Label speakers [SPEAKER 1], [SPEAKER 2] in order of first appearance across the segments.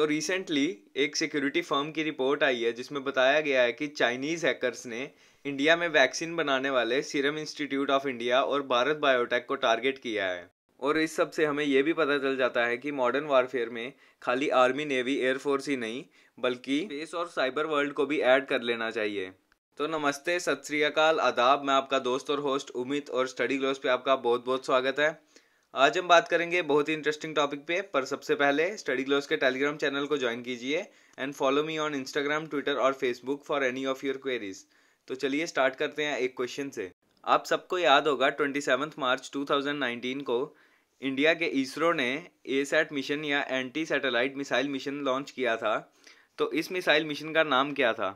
[SPEAKER 1] तो रिसेंटली एक security firm की रिपोर्ट आई है जिसमें बताया गया है कि चाइनीज़ हैकर्स ने इंडिया में वैक्सीन बनाने वाले सीरम इंस्टीट्यूट ऑफ इंडिया और भारत बायोटेक को टारगेट किया है और इस सब से हमें यह भी पता चल जाता है कि मॉडर्न वारफेयर में खाली आर्मी नेवी एयरफोर्स ही नहीं बल्कि स्पेस और साइबर वर्ल्ड को भी ऐड कर लेना चाहिए तो नमस्ते सत श्रीकाल आदाब मैं आपका दोस्त और होस्ट उमित और स्टडी ग्लोस पे आपका बहुत बहुत स्वागत है आज हम बात करेंगे बहुत ही इंटरेस्टिंग टॉपिक पे पर सबसे पहले स्टडी ग्लोस के टेलीग्राम चैनल को ज्वाइन कीजिए and follow me on Instagram Twitter और Facebook for any of your queries तो चलिए स्टार्ट करते हैं एक क्वेश्चन से आप सबको याद होगा ट्वेंटी मार्च टू को इंडिया के इसरो ने ए सैट मिशन या anti satellite missile mission launch किया था तो इस मिसाइल मिशन का नाम क्या था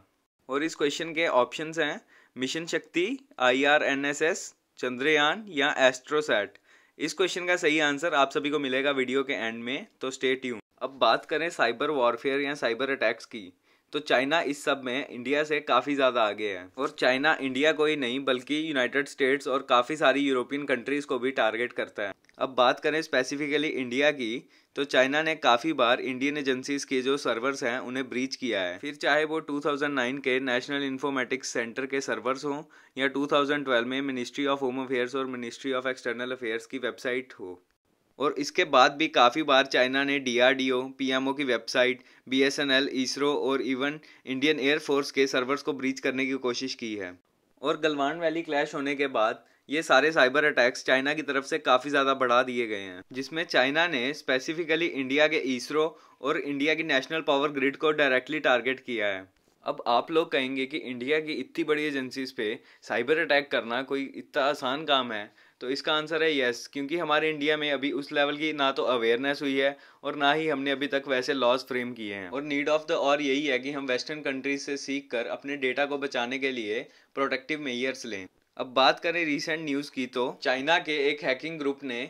[SPEAKER 1] और इस क्वेश्चन के ऑप्शंस हैं मिशन शक्ति आई आईआरएनएसएस चंद्रयान या एस्ट्रोसैट इस क्वेश्चन का सही आंसर आप सभी को मिलेगा वीडियो के एंड में तो स्टेट यू अब बात करें साइबर वॉरफेयर या साइबर अटैक्स की तो चाइना इस सब में इंडिया से काफ़ी ज़्यादा आगे है और चाइना इंडिया को ही नहीं बल्कि यूनाइटेड स्टेट्स और काफ़ी सारी यूरोपियन कंट्रीज़ को भी टारगेट करता है अब बात करें स्पेसिफिकली इंडिया की तो चाइना ने काफ़ी बार इंडियन एजेंसीज के जो सर्वर्स हैं उन्हें ब्रीच किया है फिर चाहे वो 2009 के नेशनल इन्फॉर्मेटिक्स सेंटर के सर्वर्स हों या 2012 में मिनिस्ट्री ऑफ होम अफेयर्स और मिनिस्ट्री ऑफ एक्सटर्नल अफेयर्स की वेबसाइट हो और इसके बाद भी काफ़ी बार चाइना ने डी पीएमओ की वेबसाइट बीएसएनएल, इसरो और इवन इंडियन एयरफोर्स के सर्वर्स को ब्रीच करने की कोशिश की है और गलवान वैली क्लैश होने के बाद ये सारे साइबर अटैक्स चाइना की तरफ से काफ़ी ज़्यादा बढ़ा दिए गए हैं जिसमें चाइना ने स्पेसिफिकली इंडिया के इसरो और इंडिया की नेशनल पावर ग्रिड को डायरेक्टली टारगेट किया है अब आप लोग कहेंगे कि इंडिया की इतनी बड़ी एजेंसीज पे साइबर अटैक करना कोई इतना आसान काम है तो इसका आंसर है येस क्योंकि हमारे इंडिया में अभी उस लेवल की ना तो अवेयरनेस हुई है और ना ही हमने अभी तक वैसे लॉज फ्रेम किए हैं और नीड ऑफ द और यही है कि हम वेस्टर्न कंट्रीज से सीख कर अपने डेटा को बचाने के लिए प्रोटेक्टिव मेयर्स लें अब बात करें रिसेंट न्यूज़ की तो चाइना के एक हैकिंग ग्रुप ने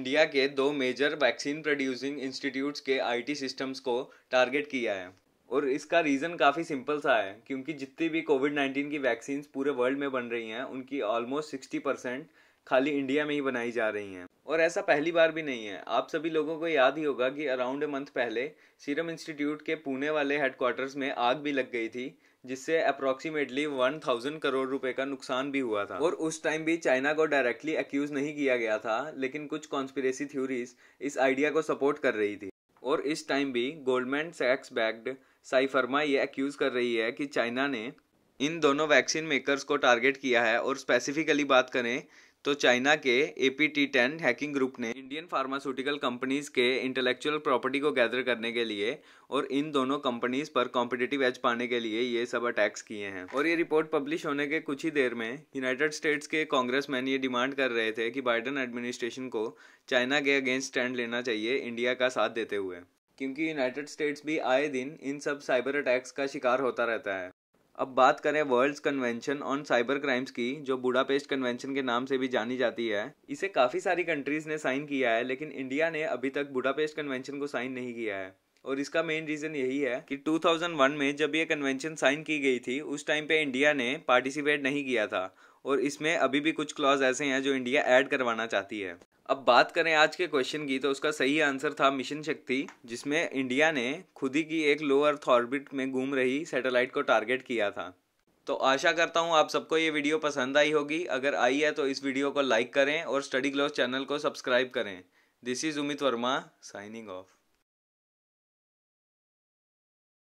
[SPEAKER 1] इंडिया के दो मेजर वैक्सीन प्रोड्यूसिंग इंस्टीट्यूट्स के आईटी सिस्टम्स को टारगेट किया है और इसका रीज़न काफ़ी सिंपल सा है क्योंकि जितनी भी कोविड नाइन्टीन की वैक्सीन पूरे वर्ल्ड में बन रही हैं उनकी ऑलमोस्ट सिक्सटी परसेंट खाली इंडिया में ही बनाई जा रही हैं और ऐसा पहली बार भी नहीं है आप सभी लोगों को याद ही होगा कि अराउंड ए मंथ पहले सीरम इंस्टीट्यूट के पुणे वाले हेडक्वार्टर्स में आग भी लग गई थी जिससे अप्रॉक्सीमेटली वन थाउजेंड करोड़ रुपए का नुकसान भी हुआ था और उस टाइम भी चाइना को डायरेक्टली एक्यूज़ नहीं किया गया था लेकिन कुछ कॉन्स्पिरेसी थ्योरीज इस आइडिया को सपोर्ट कर रही थी और इस टाइम भी गोल्डमैन सैक्स बैग्ड साइफर्मा ये एक्यूज़ कर रही है कि चाइना ने इन दोनों वैक्सीन मेकर्स को टारगेट किया है और स्पेसिफिकली बात करें तो चाइना के A P T ten hacking group ने इंडियन फार्मास्यूटिकल कंपनीज के इंटेलेक्चुअल प्रॉपर्टी को गैदर करने के लिए और इन दोनों कंपनीज पर कॉम्पिटेटिव एज पाने के लिए ये सब अटैक्स किए हैं और ये रिपोर्ट पब्लिश होने के कुछ ही देर में यूनाइटेड स्टेट्स के कांग्रेस मैन ये डिमांड कर रहे थे कि बाइडन एडमिनिस्ट्रेशन को चाइना के अगेंस्ट स्टैंड लेना चाहिए इंडिया का साथ देते हुए क्योंकि यूनाइटेड स्टेट्स भी आए दिन इन सब साइबर अटैक्स का शिकार होता रहता है अब बात करें world's convention on cyber crimes की जो बुडापेस्ट कन्वेंशन के नाम से भी जानी जाती है इसे काफ़ी सारी कंट्रीज ने साइन किया है लेकिन इंडिया ने अभी तक बुडापेस्ट कन्वेंशन को साइन नहीं किया है और इसका मेन रीज़न यही है कि 2001 में जब ये कन्वेंशन साइन की गई थी उस टाइम पे इंडिया ने पार्टिसिपेट नहीं किया था और इसमें अभी भी कुछ क्लॉज ऐसे हैं जो इंडिया ऐड करवाना चाहती है अब बात करें आज के क्वेश्चन की तो उसका सही आंसर था मिशन शक्ति जिसमें इंडिया ने खुद ही की एक लो अर्थ ऑर्बिट में घूम रही सैटेलाइट को टारगेट किया था तो आशा करता हूँ आप सबको ये वीडियो पसंद आई होगी अगर आई है तो इस वीडियो को लाइक करें और स्टडी ग्लोव चैनल को सब्सक्राइब करें this is Umit Verma signing of